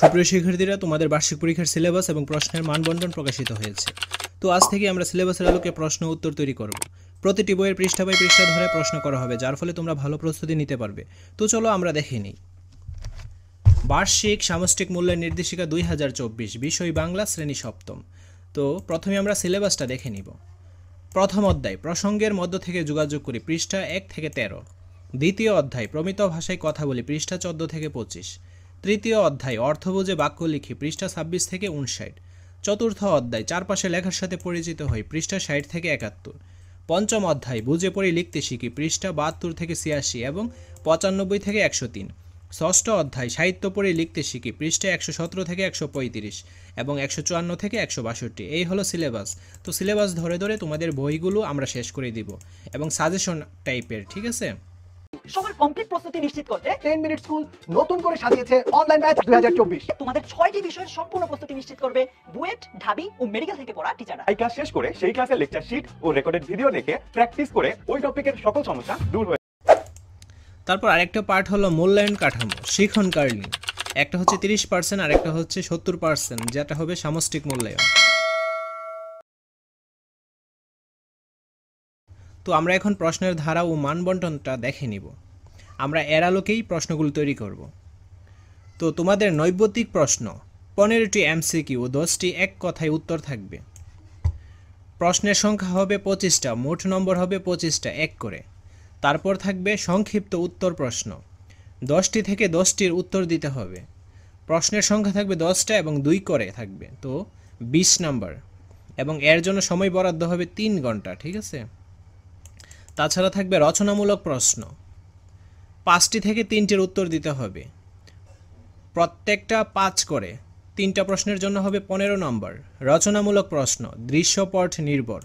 সুপ্রিয় শিক্ষার্থীরা তোমাদের বার্ষিক পরীক্ষার সিলেবাস এবং প্রশ্নের মানবন্ধন প্রকাশিত হয়েছে তো আজ থেকে আমরা সিলেবাসের আলোকে প্রশ্ন উত্তর তৈরি করব প্রতিটি বইয়ের পৃষ্ঠা বাই পৃষ্ঠা ধরে প্রশ্ন করা হবে যার ফলে তোমরা ভালো প্রস্তুতি নিতে পারবে তো চলো আমরা দেখে নিই বার্ষিক সামষ্টিক মূল্যের নির্দেশিকা দুই হাজার চব্বিশ বিষয় বাংলা শ্রেণী সপ্তম তো প্রথমে আমরা সিলেবাসটা দেখে নিব প্রথম অধ্যায় প্রসঙ্গের মধ্য থেকে যোগাযোগ করি পৃষ্ঠা এক থেকে তেরো দ্বিতীয় অধ্যায় প্রমিত ভাষায় কথা বলি পৃষ্ঠা চোদ্দ থেকে পঁচিশ তৃতীয় অধ্যায় অর্থবোঝে বাক্য লিখি পৃষ্ঠা ছাব্বিশ থেকে উনষাট চতুর্থ অধ্যায় চারপাশে লেখার সাথে পরিচিত হই পৃষ্ঠা ষাট থেকে একাত্তর পঞ্চম অধ্যায় বুঝে পড়ে লিখতে শিখি পৃষ্ঠা বাহাত্তর থেকে ছিয়াশি এবং পঁচানব্বই থেকে একশো তিন ষষ্ঠ অধ্যায় সাহিত্য পড়ে লিখতে শিখি পৃষ্ঠা একশো সতেরো থেকে একশো পঁয়ত্রিশ এবং একশো চুয়ান্ন থেকে একশো বাষট্টি এই হলো সিলেবাস তো সিলেবাস ধরে ধরে তোমাদের বইগুলো আমরা শেষ করে দিব এবং সাজেশন টাইপের ঠিক আছে সবার কমপ্লিট প্রস্তুতি নিশ্চিত করতে মিনিট স্কুল নতুন করে সাজিয়েছে অনলাইন ব্যাচ তোমাদের বিষয়ের সম্পূর্ণ প্রস্তুতি নিশ্চিত করবে বুয়েট ঢাবি ও মেডিকেল থেকে পড়া টিচাররা এই ক্লাস শেষ করে সেই ক্লাসের লেকচার শিট ও রেকর্ডেড ভিডিও দেখে প্র্যাকটিস করে ওই টপিকের সকল সমস্যা দূর হয়ে তারপর আরেকটা পার্ট হলো মূল্যায়ন কাঠামো শিখন কার্লিং একটা হচ্ছে তিরিশ পার্সেন্ট আরেকটা হচ্ছে সত্তর পার্সেন্ট যেটা হবে সামষ্টিক মূল্যায়ন তো আমরা এখন প্রশ্নের ধারা ও মানবন্টনটা দেখে নিব আমরা এর আলোকেই প্রশ্নগুলো তৈরি করব তো তোমাদের নৈবতিক প্রশ্ন পনেরোটি এমসিকিউ ও দশটি এক কথায় উত্তর থাকবে প্রশ্নের সংখ্যা হবে পঁচিশটা মোট নম্বর হবে পঁচিশটা এক করে তারপর থাকবে সংক্ষিপ্ত উত্তর প্রশ্ন দশটি থেকে দশটির উত্তর দিতে হবে প্রশ্নের সংখ্যা থাকবে দশটা এবং দুই করে থাকবে তো বিশ নাম্বার এবং এর জন্য সময় বরাদ্দ হবে তিন ঘন্টা ঠিক আছে তাছাড়া থাকবে রচনামূলক প্রশ্ন পাঁচটি থেকে তিনটির উত্তর দিতে হবে প্রত্যেকটা পাঁচ করে তিনটা প্রশ্নের জন্য হবে পনেরো নম্বর রচনামূলক প্রশ্ন দৃশ্যপট নির্ভর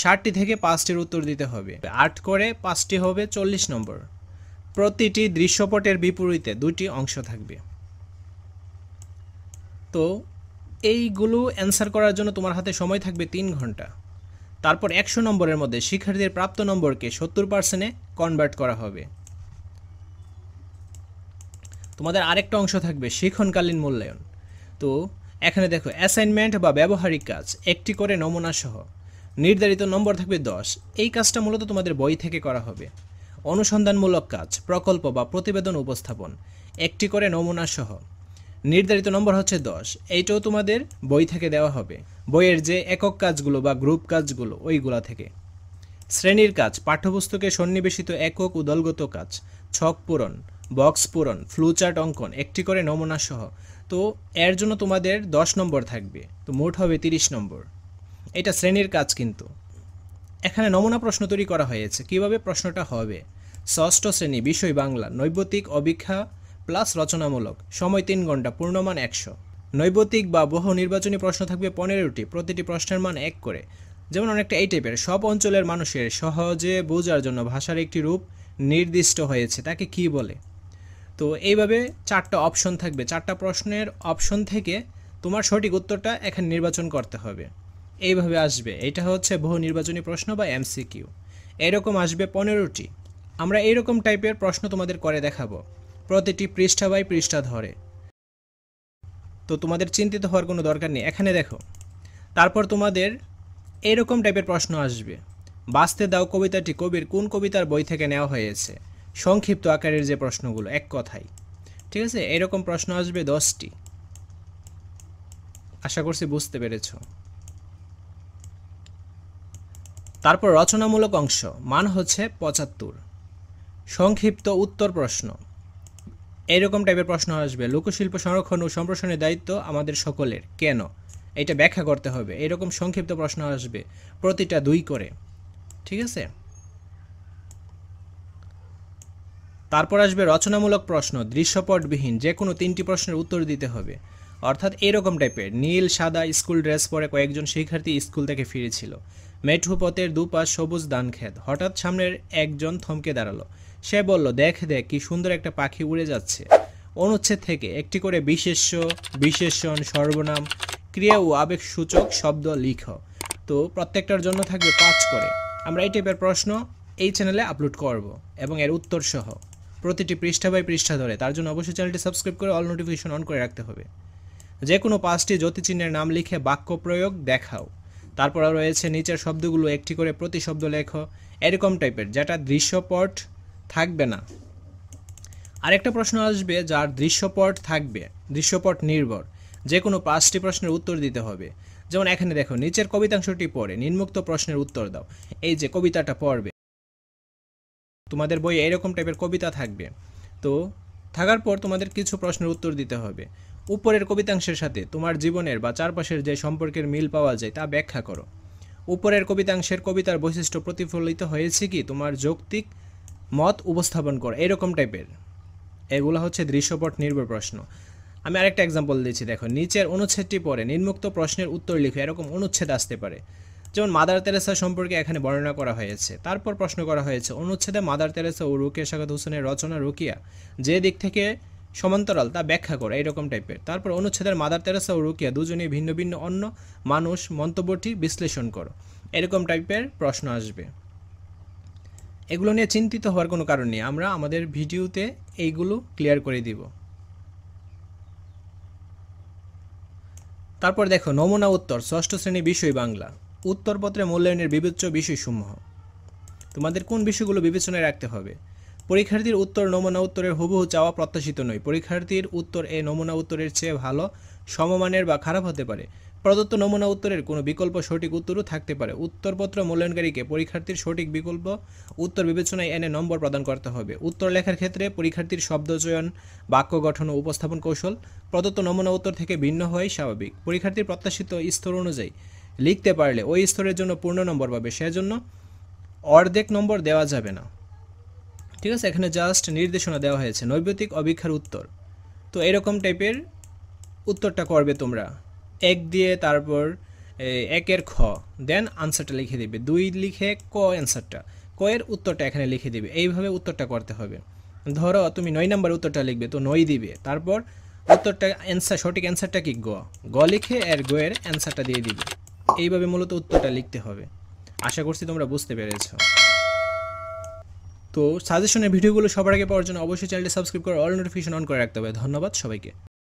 ষাটটি থেকে পাঁচটির উত্তর দিতে হবে আট করে পাঁচটি হবে চল্লিশ নম্বর প্রতিটি দৃশ্যপটের বিপরীতে দুটি অংশ থাকবে তো এইগুলো অ্যান্সার করার জন্য তোমার হাতে সময় থাকবে তিন ঘন্টা তারপর একশো নম্বরের মধ্যে শিক্ষার্থীদের প্রাপ্ত নম্বরকে সত্তর পার্সেন্টে কনভার্ট করা হবে তোমাদের আরেকটা অংশ থাকবে শিক্ষণকালীন মূল্যায়ন তো এখানে দেখো অ্যাসাইনমেন্ট বা ব্যবহারিক কাজ একটি করে নমুনা সহ নির্ধারিত নম্বর থাকবে দশ এই কাজটা মূলত তোমাদের বই থেকে করা হবে অনুসন্ধানমূলক কাজ প্রকল্প বা প্রতিবেদন উপস্থাপন একটি করে নমুনা সহ নির্ধারিত নম্বর হচ্ছে দশ এইটাও তোমাদের বই থেকে দেওয়া হবে বইয়ের যে একক কাজগুলো বা গ্রুপ কাজগুলো ওইগুলা থেকে শ্রেণীর কাজ পাঠ্যপুস্তকে সন্নিবেশিত একক ও দলগত কাজ ছক পূরণ বক্স পূরণ ফ্লুচার্ট অঙ্কন একটি করে নমুনা সহ তো এর জন্য তোমাদের দশ নম্বর থাকবে তো মোট হবে তিরিশ নম্বর এটা শ্রেণীর কাজ কিন্তু এখানে নমুনা প্রশ্ন তৈরি করা হয়েছে কিভাবে প্রশ্নটা হবে ষষ্ঠ শ্রেণী বিষয় বাংলা নৈবতিক অভীক্ষা প্লাস রচনামূলক সময় তিন ঘন্টা পূর্ণমান একশো নৈবতিক বা বহু নির্বাচনী প্রশ্ন থাকবে পনেরোটি প্রতিটি প্রশ্নের মান এক করে যেমন অনেকটা এই টাইপের সব অঞ্চলের মানুষের সহজে বোঝার জন্য ভাষার একটি রূপ নির্দিষ্ট হয়েছে তাকে কি বলে তো এইভাবে চারটা অপশন থাকবে চারটা প্রশ্নের অপশন থেকে তোমার সঠিক উত্তরটা এখানে নির্বাচন করতে হবে এইভাবে আসবে এটা হচ্ছে বহু নির্বাচনী প্রশ্ন বা এমসিকিউ এরকম আসবে পনেরোটি আমরা এইরকম টাইপের প্রশ্ন তোমাদের করে দেখাবো প্রতিটি পৃষ্ঠা বাই পৃষ্ঠা ধরে তো তোমাদের চিন্তিত হওয়ার কোনো দরকার নেই এখানে দেখো তারপর তোমাদের এরকম টাইপের প্রশ্ন আসবে বাঁচতে দাও কবিতাটি কবির কোন কবিতার বই থেকে নেওয়া হয়েছে সংক্ষিপ্ত আকারের যে প্রশ্নগুলো এক কথাই ঠিক আছে এরকম প্রশ্ন আসবে দশটি আশা করছি বুঝতে পেরেছ তারপর রচনামূলক অংশ মান হচ্ছে পঁচাত্তর সংক্ষিপ্ত উত্তর প্রশ্ন এরকম টাইপের প্রশ্ন আসবে লোকশিল্প সংরক্ষণ ও সম্প্রসারণের দায়িত্ব আমাদের সকলের কেন এটা ব্যাখ্যা করতে হবে এরকম সংক্ষিপ্ত প্রশ্ন আসবে প্রতিটা দুই করে ঠিক আছে তারপর আসবে রচনামূলক প্রশ্ন দৃশ্যপটবিহীন যে কোনো তিনটি প্রশ্নের উত্তর দিতে হবে অর্থাৎ এরকম টাইপের নীল সাদা স্কুল ড্রেস পরে কয়েকজন শিক্ষার্থী স্কুল থেকে ফিরেছিল মেঠু পথের দুপাশ সবুজ ধানক্ষেত হঠাৎ সামনের একজন থমকে দাঁড়ালো সে বলল দেখ দেখ কি সুন্দর একটা পাখি উড়ে যাচ্ছে অনুচ্ছেদ থেকে একটি করে বিশেষ্য বিশেষণ সর্বনাম ক্রিয়া ও আবেগ সূচক শব্দ লিখ তো প্রত্যেকটার জন্য থাকবে পাঁচ করে আমরা এই টাইপের প্রশ্ন এই চ্যানেলে আপলোড করব এবং এর উত্তর সহ প্রতিটি পৃষ্ঠা বাই পৃষ্ঠা ধরে তার জন্য অবশ্যই চ্যানেলটি সাবস্ক্রাইব করে অল নোটিফিকেশন অন করে রাখতে হবে যে কোনো পাঁচটি জ্যোতিচিহ্নের নাম লিখে বাক্য প্রয়োগ দেখাও তারপর রয়েছে নিচের শব্দগুলো একটি করে প্রতি শব্দ লেখ এরকম টাইপের যেটা দৃশ্যপট থাকবে না আরেকটা প্রশ্ন আসবে যার দৃশ্যপট থাকবে দৃশ্যপট নির্ভর যে কোনো পাঁচটি প্রশ্নের উত্তর দিতে হবে যেমন এখানে দেখো নিচের কবিতাংশটি পড়ে নিম্মুক্ত প্রশ্নের উত্তর দাও এই যে কবিতাটা পড়বে তোমাদের বই এরকম টাইপের কবিতা থাকবে তো থাকার পর তোমাদের কিছু প্রশ্নের উত্তর দিতে হবে উপরের কবিতাংশের সাথে তোমার জীবনের বা চারপাশের যে সম্পর্কের মিল পাওয়া যায় তা ব্যাখ্যা করো উপরের কবিতাংশের কবিতার বৈশিষ্ট্য প্রতিফলিত হয়েছে কি তোমার যৌক্তিক মত উপস্থাপন করা এরকম টাইপের এগুলো হচ্ছে দৃশ্যপট নির্ভর প্রশ্ন আমি আরেকটা এক্সাম্পল দিচ্ছি দেখো নিচের অনুচ্ছেদটি পরে নির্মুক্ত প্রশ্নের উত্তর লিখো এরকম অনুচ্ছেদ আসতে পারে যেমন মাদার তেরেসা সম্পর্কে এখানে বর্ণনা করা হয়েছে তারপর প্রশ্ন করা হয়েছে অনুচ্ছেদে মাদার তেরেসা ও রুকিয়া সাকাত হোসেনের রচনা রুকিয়া যে দিক থেকে সমান্তরাল তা ব্যাখ্যা করে এইরকম টাইপের তারপর অনুচ্ছেদের মাদার তেরেসা ও রুকিয়া দুজনেই ভিন্ন ভিন্ন অন্য মানুষ মন্তব্যটি বিশ্লেষণ করো এরকম টাইপের প্রশ্ন আসবে এগুলো নিয়ে চিন্তিত হওয়ার কোনো কারণ নেই আমরা আমাদের ভিডিওতে এইগুলো ক্লিয়ার করে দিব তারপর দেখো নমুনা উত্তর ষষ্ঠ শ্রেণী বিষয় বাংলা উত্তরপত্রে মূল্যায়নের বিবেচ্য বিষয়সমূহ তোমাদের কোন বিষয়গুলো বিবেচনায় রাখতে হবে পরীক্ষার্থীর উত্তর নমুনা উত্তরের হুবহু চাওয়া প্রত্যাশিত নয় পরীক্ষার্থীর উত্তর এ নমুনা উত্তরের চেয়ে ভালো সমমানের বা খারাপ হতে পারে প্রদত্ত নমুনা উত্তরের কোনো বিকল্প সঠিক উত্তরও থাকতে পারে উত্তরপত্র মূল্যায়নকারীকে পরীক্ষার্থীর সঠিক বিকল্প উত্তর বিবেচনায় এনে নম্বর প্রদান করতে হবে উত্তর লেখার ক্ষেত্রে পরীক্ষার্থীর শব্দ চয়ন বাক্য গঠন ও উপস্থাপন কৌশল প্রদত্ত নমুনা উত্তর থেকে ভিন্ন হওয়াই স্বাভাবিক পরীক্ষার্থীর প্রত্যাশিত স্তর অনুযায়ী লিখতে পারলে ওই স্তরের জন্য পূর্ণ নম্বর পাবে সেজন্য অর্ধেক নম্বর দেওয়া যাবে না ঠিক আছে এখানে জাস্ট নির্দেশনা দেওয়া হয়েছে নৈবেতিক অভিক্ষার উত্তর তো এরকম টাইপের উত্তরটা করবে তোমরা এক দিয়ে তারপর একের খ দেন আনসারটা লিখে দেবে দুই লিখে ক অ্যান্সারটা ক এর উত্তরটা এখানে লিখে দেবে এইভাবে উত্তরটা করতে হবে ধরো তুমি নয় নাম্বার উত্তরটা লিখবে তো নয় দিবে তারপর উত্তরটা অ্যান্সার সঠিক অ্যান্সারটা কি গ গ লিখে এর গ এর অ্যান্সারটা দিয়ে দিবে এইভাবে মূলত উত্তরটা লিখতে হবে আশা করছি তোমরা বুঝতে পেরেছ তো সাজেশনের ভিডিওগুলো সবার আগে পাওয়ার জন্য অবশ্যই চ্যানেলটি সাবস্ক্রাইব করে অল নোটিফিকেশন অন করে রাখতে হবে ধন্যবাদ সবাইকে